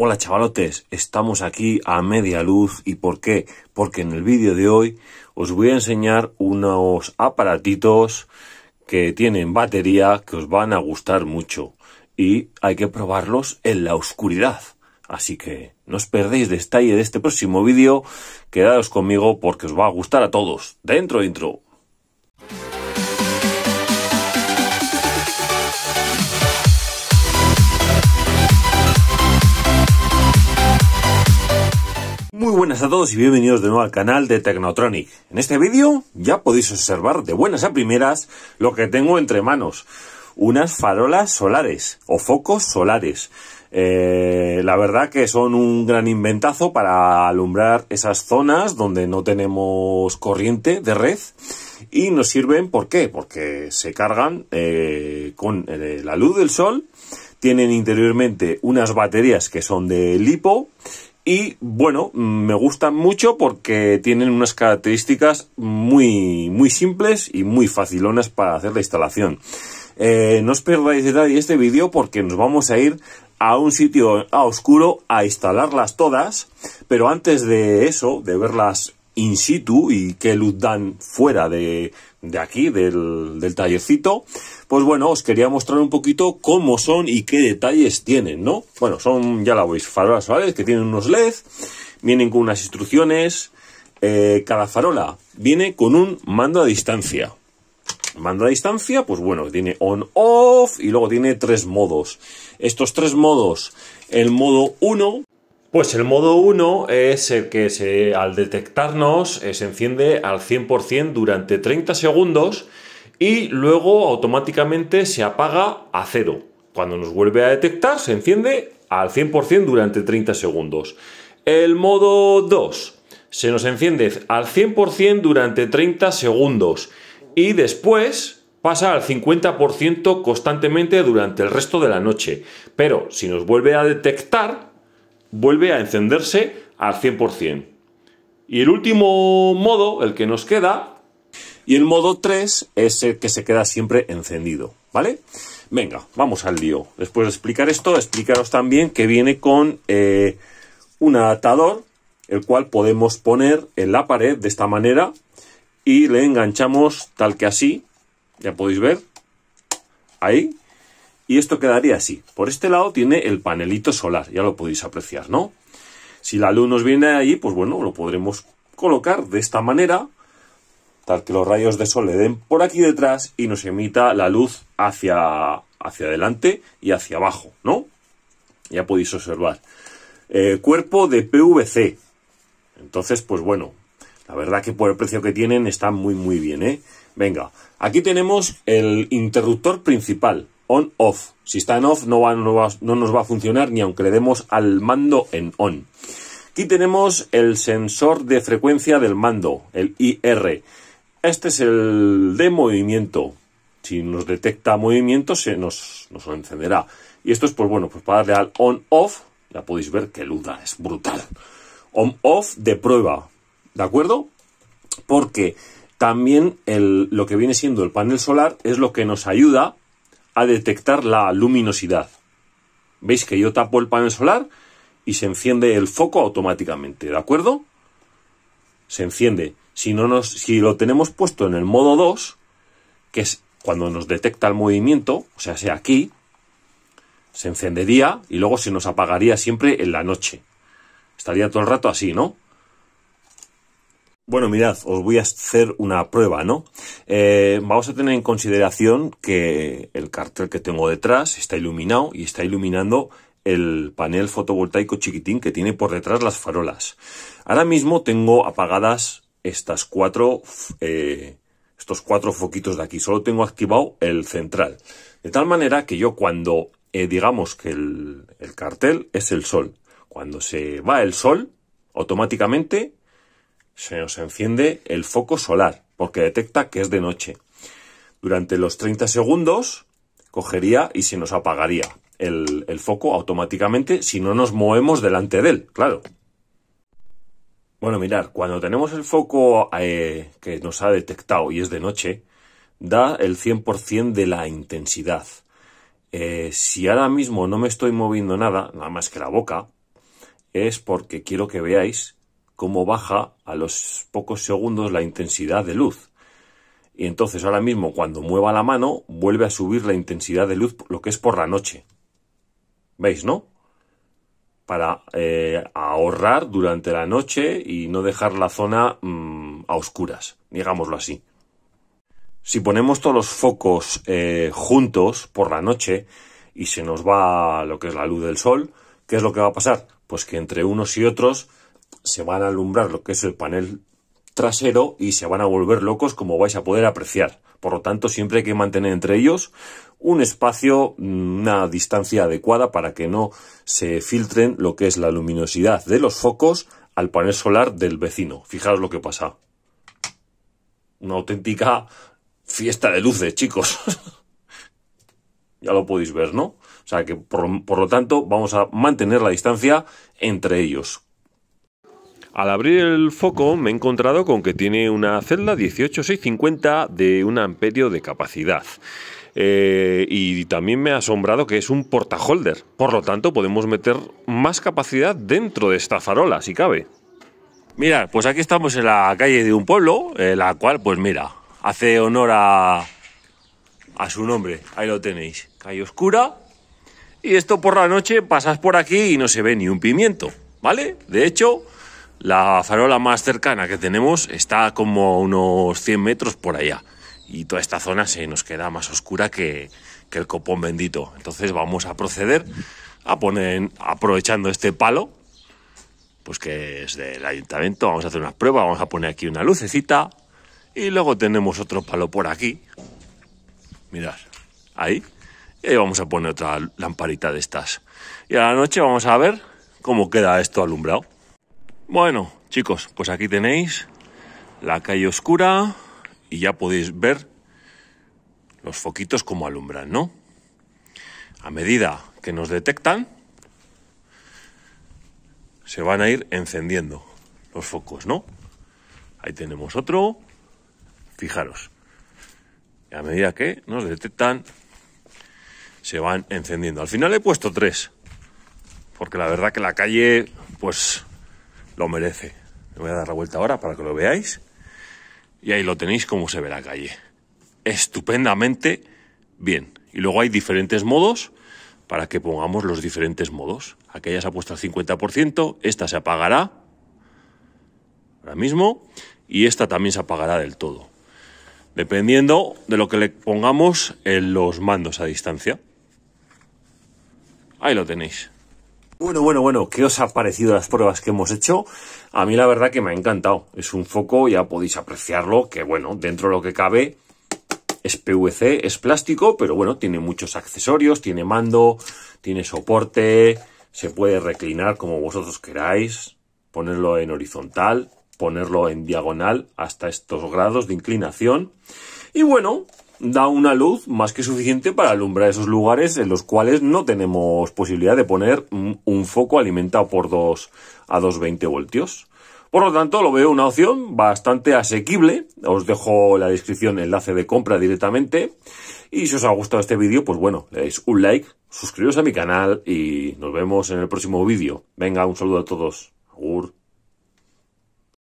Hola chavalotes, estamos aquí a media luz y ¿por qué? Porque en el vídeo de hoy os voy a enseñar unos aparatitos que tienen batería que os van a gustar mucho y hay que probarlos en la oscuridad. Así que no os perdéis detalle de este próximo vídeo, quedaos conmigo porque os va a gustar a todos. Dentro, dentro. Muy buenas a todos y bienvenidos de nuevo al canal de Tecnotronic En este vídeo ya podéis observar de buenas a primeras lo que tengo entre manos. Unas farolas solares o focos solares. Eh, la verdad que son un gran inventazo para alumbrar esas zonas donde no tenemos corriente de red y nos sirven, ¿por qué? Porque se cargan eh, con eh, la luz del sol tienen interiormente unas baterías que son de lipo y bueno, me gustan mucho porque tienen unas características muy, muy simples y muy facilonas para hacer la instalación. Eh, no os perdáis de detalle este vídeo porque nos vamos a ir a un sitio a oscuro a instalarlas todas, pero antes de eso, de verlas in situ y qué luz dan fuera de, aquí, del, del, tallercito, pues bueno, os quería mostrar un poquito cómo son y qué detalles tienen, ¿no? Bueno, son, ya la veis, farolas ¿vale? que tienen unos leds, vienen con unas instrucciones, eh, cada farola viene con un mando a distancia. Mando a distancia, pues bueno, tiene on-off y luego tiene tres modos. Estos tres modos, el modo 1, pues el modo 1 es el que se, al detectarnos eh, se enciende al 100% durante 30 segundos y luego automáticamente se apaga a cero. Cuando nos vuelve a detectar se enciende al 100% durante 30 segundos. El modo 2 se nos enciende al 100% durante 30 segundos y después pasa al 50% constantemente durante el resto de la noche. Pero si nos vuelve a detectar, vuelve a encenderse al 100%. Y el último modo, el que nos queda, y el modo 3 es el que se queda siempre encendido, ¿vale? Venga, vamos al lío. Después de explicar esto, explicaros también que viene con eh, un adaptador, el cual podemos poner en la pared de esta manera y le enganchamos tal que así, ya podéis ver, ahí, y esto quedaría así. Por este lado tiene el panelito solar, ya lo podéis apreciar, ¿no? Si la luz nos viene allí, pues bueno, lo podremos colocar de esta manera, tal que los rayos de sol le den por aquí detrás y nos emita la luz hacia, hacia adelante y hacia abajo, ¿no? Ya podéis observar. Eh, cuerpo de PVC. Entonces, pues bueno, la verdad que por el precio que tienen está muy muy bien, ¿eh? Venga, aquí tenemos el interruptor principal on-off. Si está en off no, nos va a funcionar ni aunque le demos al mando en on. Aquí tenemos el sensor de frecuencia del mando, el IR. Este es el de movimiento. Si nos detecta movimiento se nos, encenderá. Y esto es pues bueno, pues para darle al on-off, ya podéis ver que luda, es brutal. On-off de prueba, ¿de acuerdo? Porque también lo que viene siendo el panel solar es lo que nos ayuda a detectar la luminosidad. ¿Veis que yo tapo el panel solar y se enciende el foco automáticamente? ¿De acuerdo? Se enciende. Si, no nos, si lo tenemos puesto en el modo 2, que es cuando nos detecta el movimiento, o sea, sea aquí, se encendería y luego se nos apagaría siempre en la noche. Estaría todo el rato así, ¿no? Bueno, mirad, os voy a hacer una prueba, ¿no? Eh, vamos a tener en consideración que el cartel que tengo detrás está iluminado y está iluminando el panel fotovoltaico chiquitín que tiene por detrás las farolas. Ahora mismo tengo apagadas estas cuatro, eh, estos cuatro foquitos de aquí. Solo tengo activado el central. De tal manera que yo cuando eh, digamos que el, el cartel es el sol, cuando se va el sol, automáticamente se nos enciende el foco solar, porque detecta que es de noche. Durante los 30 segundos cogería y se nos apagaría el, foco automáticamente si no nos movemos delante de él, claro. Bueno, mirar, cuando tenemos el foco eh, que nos ha detectado y es de noche, da el 100% de la intensidad. Eh, si ahora mismo no me estoy moviendo nada, nada más que la boca, es porque quiero que veáis cómo baja a los pocos segundos la intensidad de luz. Y entonces ahora mismo cuando mueva la mano vuelve a subir la intensidad de luz, lo que es por la noche. ¿Veis, no? Para eh, ahorrar durante la noche y no dejar la zona mm, a oscuras, digámoslo así. Si ponemos todos los focos eh, juntos por la noche y se nos va lo que es la luz del sol, ¿qué es lo que va a pasar? Pues que entre unos y otros se van a alumbrar lo que es el panel trasero y se van a volver locos como vais a poder apreciar. Por lo tanto, siempre hay que mantener entre ellos un espacio, mm, una distancia adecuada para que no se filtren lo que es la luminosidad de los focos al panel solar del vecino. Fijaros lo que pasa. Una auténtica fiesta de luces, chicos. ya lo podéis ver, ¿no? O sea que, por, por lo tanto, vamos a mantener la distancia entre ellos. Al abrir el foco me he encontrado con que tiene una celda 18650 de un amperio de capacidad. Eh, y también me ha asombrado que es un portaholder. Por lo tanto, podemos meter más capacidad dentro de esta farola, si cabe. Mira, pues aquí estamos en la calle de un pueblo, la cual, pues mira, hace honor a, a su nombre. Ahí lo tenéis. Calle oscura. Y esto por la noche pasas por aquí y no se ve ni un pimiento, ¿vale? De hecho, la farola más cercana que tenemos está como unos 100 metros por allá. Y toda esta zona se nos queda más oscura que, que el copón bendito. Entonces vamos a proceder a poner, aprovechando este palo, pues que es del ayuntamiento, vamos a hacer unas pruebas, vamos a poner aquí una lucecita. Y luego tenemos otro palo por aquí. Mirad, ahí. Y ahí vamos a poner otra lamparita de estas. Y a la noche vamos a ver cómo queda esto alumbrado. Bueno, chicos, pues aquí tenéis la calle oscura y ya podéis ver los foquitos como alumbran, ¿no? A medida que nos detectan, se van a ir encendiendo los focos, ¿no? Ahí tenemos otro. Fijaros. a medida que nos detectan, se van encendiendo. Al final he puesto tres. Porque la verdad que la calle, pues lo merece. Me voy a dar la vuelta ahora para que lo veáis. Y ahí lo tenéis como se ve la calle. Estupendamente bien. Y luego hay diferentes modos para que pongamos los diferentes modos. Aquella se ha puesto al 50%, esta se apagará ahora mismo y esta también se apagará del todo. Dependiendo de lo que le pongamos en los mandos a distancia. Ahí lo tenéis. Bueno, bueno, bueno, ¿qué os ha parecido las pruebas que hemos hecho? A mí la verdad que me ha encantado. Es un foco, ya podéis apreciarlo, que bueno, dentro de lo que cabe es PVC, es plástico, pero bueno, tiene muchos accesorios, tiene mando, tiene soporte, se puede reclinar como vosotros queráis, ponerlo en horizontal, ponerlo en diagonal hasta estos grados de inclinación. Y bueno, da una luz más que suficiente para alumbrar esos lugares en los cuales no tenemos posibilidad de poner un foco alimentado por 2 a 220 voltios. Por lo tanto, lo veo una opción bastante asequible. Os dejo la descripción enlace de compra directamente. Y si os ha gustado este vídeo, pues bueno, le dais un like, suscribiros a mi canal y nos vemos en el próximo vídeo. Venga, un saludo a todos.